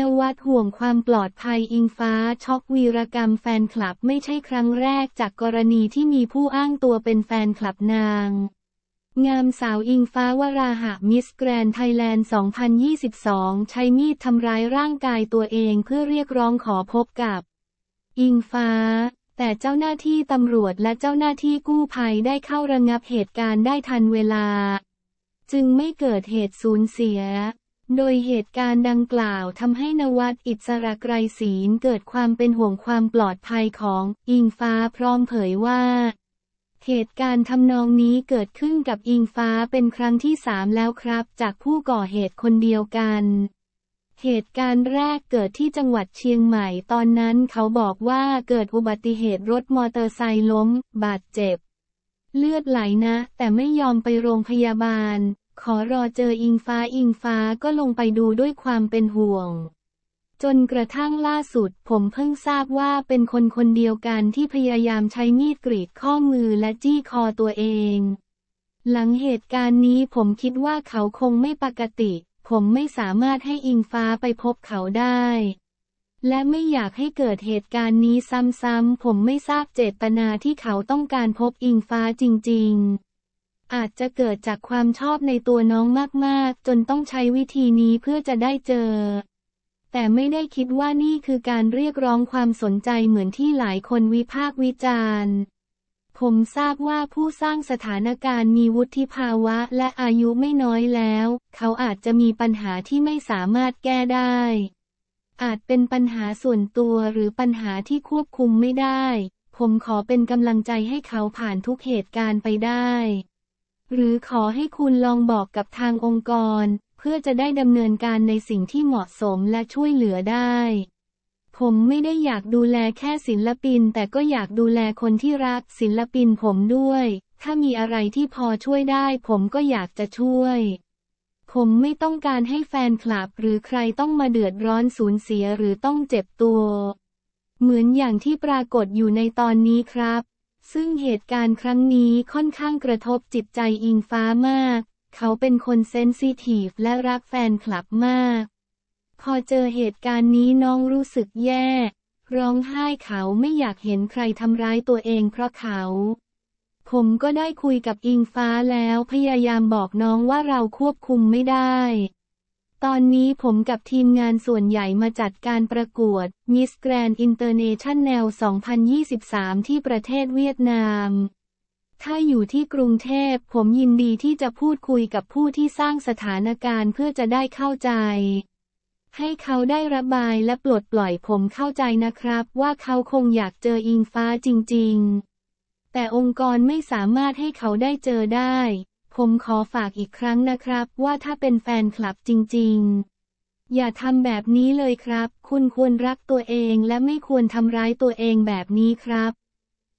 นวัดห่วงความปลอดภัยอิงฟ้า ช็อกวีรกรรมแฟนคลับไม่ใช่ครั้งแรกจากกรณีที่มีผู้อ้างตัวเป็นแฟนคลับนาง งามสาวอิงฟ้าวราหะมิสแกรนไทยแลนด์ 2022 ใช้มีดทำร้ายร่างกายตัวเองเพื่อเรียกร้องขอพบกับ อิงฟ้า แต่เจ้าหน้าที่ตำรวจและเจ้าหน้าที่กู้ภัยได้เข้าระงับเหตุการณ์ได้ทันเวลา จึงไม่เกิดเหตุสูญเสียโดยเหตุการณ์ดังกล่าวทำให้นวัดอิสระไกรศีลเกิดความเป็นห่วงความปลอดภัยของอิงฟ้าพร้อมเผยว่า เหตุการณ์ทำนองนี้เกิดขึ้นกับอิงฟ้าเป็นครั้งที่สามแล้วครับ จากผู้ก่อเหตุคนเดียวกัน เหตุการณ์แรกเกิดที่จังหวัดเชียงใหม่ ตอนนั้นเขาบอกว่าเกิดอุบัติเหตุรถมอเตอร์ไซค์ล้ม บาดเจ็บ เลือดไหลนะ แต่ไม่ยอมไปโรงพยาบาลขอรอเจออิงฟ้าอิงฟ้าก็ลงไปดูด้วยความเป็นห่วง จนกระทั่งล่าสุดผมเพิ่งทราบว่าเป็นคนคนเดียวกันที่พยายามใช้มีดกรีดข้อมือและจี้คอตัวเอง หลังเหตุการณ์นี้ผมคิดว่าเขาคงไม่ปกติ ผมไม่สามารถให้อิงฟ้าไปพบเขาได้ และไม่อยากให้เกิดเหตุการณ์นี้ซ้ำๆผมไม่ทราบเจตนาที่เขาต้องการพบอิงฟ้าจริงๆอาจจะเกิดจากความชอบในตัวน้องมากๆ จนต้องใช้วิธีนี้เพื่อจะได้เจอ แต่ไม่ได้คิดว่านี่คือการเรียกร้องความสนใจเหมือนที่หลายคนวิพากษ์วิจารณ์ ผมทราบว่าผู้สร้างสถานการณ์มีวุฒิภาวะและอายุไม่น้อยแล้ว เขาอาจจะมีปัญหาที่ไม่สามารถแก้ได้ อาจเป็นปัญหาส่วนตัวหรือปัญหาที่ควบคุมไม่ได้ ผมขอเป็นกำลังใจให้เขาผ่านทุกเหตุการณ์ไปได้หรือขอให้คุณลองบอกกับทางองค์กร เพื่อจะได้ดำเนินการในสิ่งที่เหมาะสมและช่วยเหลือได้ ผมไม่ได้อยากดูแลแค่ศิลปินแต่ก็อยากดูแลคนที่รักศิลปินผมด้วย ถ้ามีอะไรที่พอช่วยได้ผมก็อยากจะช่วย ผมไม่ต้องการให้แฟนคลับหรือใครต้องมาเดือดร้อนสูญเสียหรือต้องเจ็บตัว เหมือนอย่างที่ปรากฏอยู่ในตอนนี้ครับซึ่งเหตุการณ์ครั้งนี้ค่อนข้างกระทบจิตใจอิงฟ้ามาก เขาเป็นคนเซนซิทีฟและรักแฟนคลับมาก พอเจอเหตุการณ์นี้น้องรู้สึกแย่ ร้องไห้เขาไม่อยากเห็นใครทำร้ายตัวเองเพราะเขา ผมก็ได้คุยกับอิงฟ้าแล้วพยายามบอกน้องว่าเราควบคุมไม่ได้ตอนนี้ผมกับทีมงานส่วนใหญ่มาจัดการประกวด Miss Grand International 2023 ที่ประเทศเวียดนาม ถ้าอยู่ที่กรุงเทพผมยินดีที่จะพูดคุยกับผู้ที่สร้างสถานการณ์เพื่อจะได้เข้าใจ ให้เขาได้ระบายและปลดปล่อยผมเข้าใจนะครับว่าเขาคงอยากเจออิงฟ้าจริงๆ แต่องค์กรไม่สามารถให้เขาได้เจอได้ผมขอฝากอีกครั้งนะครับว่าถ้าเป็นแฟนคลับจริงๆ อย่าทำแบบนี้เลยครับ คุณควรรักตัวเองและไม่ควรทำร้ายตัวเองแบบนี้ครับ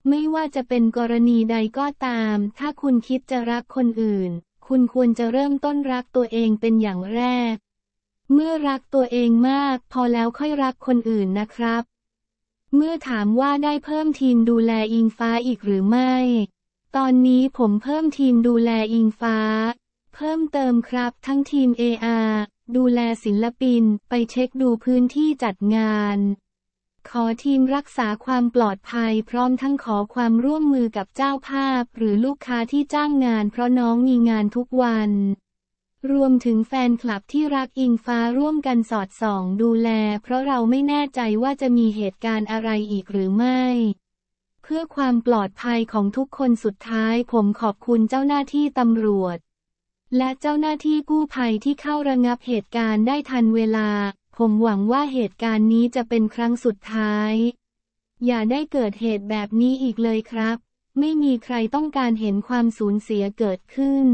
ไม่ว่าจะเป็นกรณีใดก็ตาม ถ้าคุณคิดจะรักคนอื่น คุณควรจะเริ่มต้นรักตัวเองเป็นอย่างแรก เมื่อรักตัวเองมากพอแล้วค่อยรักคนอื่นนะครับ เมื่อถามว่าได้เพิ่มทีมดูแลอิงฟ้าอีกหรือไม่ตอนนี้ผมเพิ่มทีมดูแลอิงฟ้า เพิ่มเติมครับทั้งทีม AR ดูแลศิลปิน ไปเช็คดูพื้นที่จัดงาน ขอทีมรักษาความปลอดภัยพร้อมทั้งขอความร่วมมือกับเจ้าภาพ หรือลูกค้าที่จ้างงาน เพราะน้องมีงานทุกวัน รวมถึงแฟนคลับที่รักอิงฟ้าร่วมกันสอดส่องดูแล เพราะเราไม่แน่ใจว่าจะมีเหตุการณ์อะไรอีกหรือไม่เพื่อความปลอดภัยของทุกคนสุดท้าย ผมขอบคุณเจ้าหน้าที่ตำรวจ และเจ้าหน้าที่กู้ภัยที่เข้าระงับเหตุการณ์ได้ทันเวลา ผมหวังว่าเหตุการณ์นี้จะเป็นครั้งสุดท้าย อย่าได้เกิดเหตุแบบนี้อีกเลยครับ ไม่มีใครต้องการเห็นความสูญเสียเกิดขึ้น